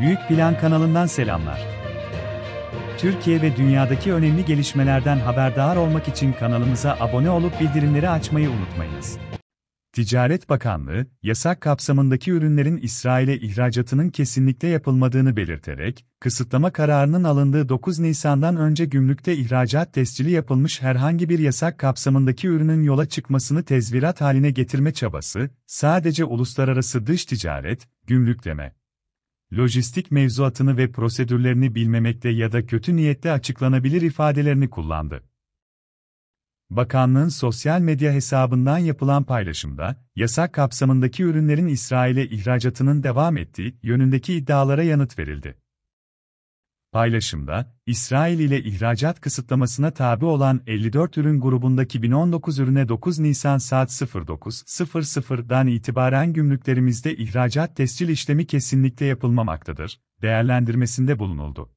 Büyük Plan kanalından selamlar. Türkiye ve dünyadaki önemli gelişmelerden haberdar olmak için kanalımıza abone olup bildirimleri açmayı unutmayınız. Ticaret Bakanlığı, yasak kapsamındaki ürünlerin İsrail'e ihracatının kesinlikle yapılmadığını belirterek, kısıtlama kararının alındığı 9 Nisan'dan önce gümrükte ihracat tescili yapılmış herhangi bir yasak kapsamındaki ürünün yola çıkmasını tezvirat haline getirme çabası, sadece uluslararası dış ticaret, gümrükleme, lojistik mevzuatını ve prosedürlerini bilmemekte ya da kötü niyetle açıklanabilir ifadelerini kullandı. Bakanlığın sosyal medya hesabından yapılan paylaşımda, yasak kapsamındaki ürünlerin İsrail'e ihracatının devam ettiği yönündeki iddialara yanıt verildi. Paylaşımda, İsrail ile ihracat kısıtlamasına tabi olan 54 ürün grubundaki 1019 ürüne 9 Nisan saat 09.00'dan itibaren gümrüklerimizde ihracat tescil işlemi kesinlikle yapılmamaktadır, değerlendirmesinde bulunuldu.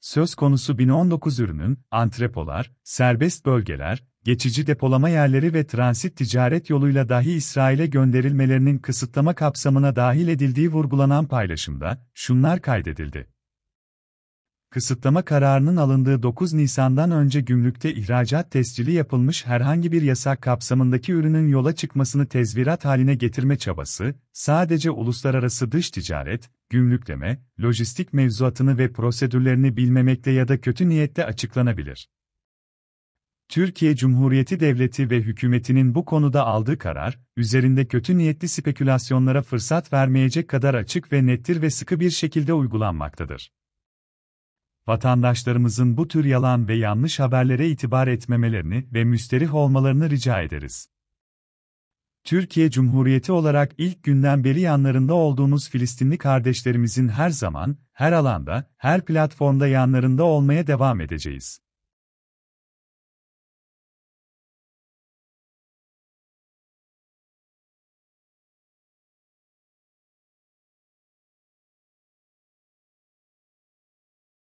Söz konusu 1019 ürünün, antrepolar, serbest bölgeler, geçici depolama yerleri ve transit ticaret yoluyla dahi İsrail'e gönderilmelerinin kısıtlama kapsamına dahil edildiği vurgulanan paylaşımda, şunlar kaydedildi kısıtlama kararının alındığı 9 Nisan'dan önce gümrükte ihracat tescili yapılmış herhangi bir yasak kapsamındaki ürünün yola çıkmasını tezvirat haline getirme çabası, sadece uluslararası dış ticaret, gümrükleme, lojistik mevzuatını ve prosedürlerini bilmemekle ya da kötü niyetle açıklanabilir. Türkiye Cumhuriyeti Devleti ve hükümetinin bu konuda aldığı karar, üzerinde kötü niyetli spekülasyonlara fırsat vermeyecek kadar açık ve nettir ve sıkı bir şekilde uygulanmaktadır vatandaşlarımızın bu tür yalan ve yanlış haberlere itibar etmemelerini ve müsterih olmalarını rica ederiz. Türkiye Cumhuriyeti olarak ilk günden beri yanlarında olduğumuz Filistinli kardeşlerimizin her zaman, her alanda, her platformda yanlarında olmaya devam edeceğiz.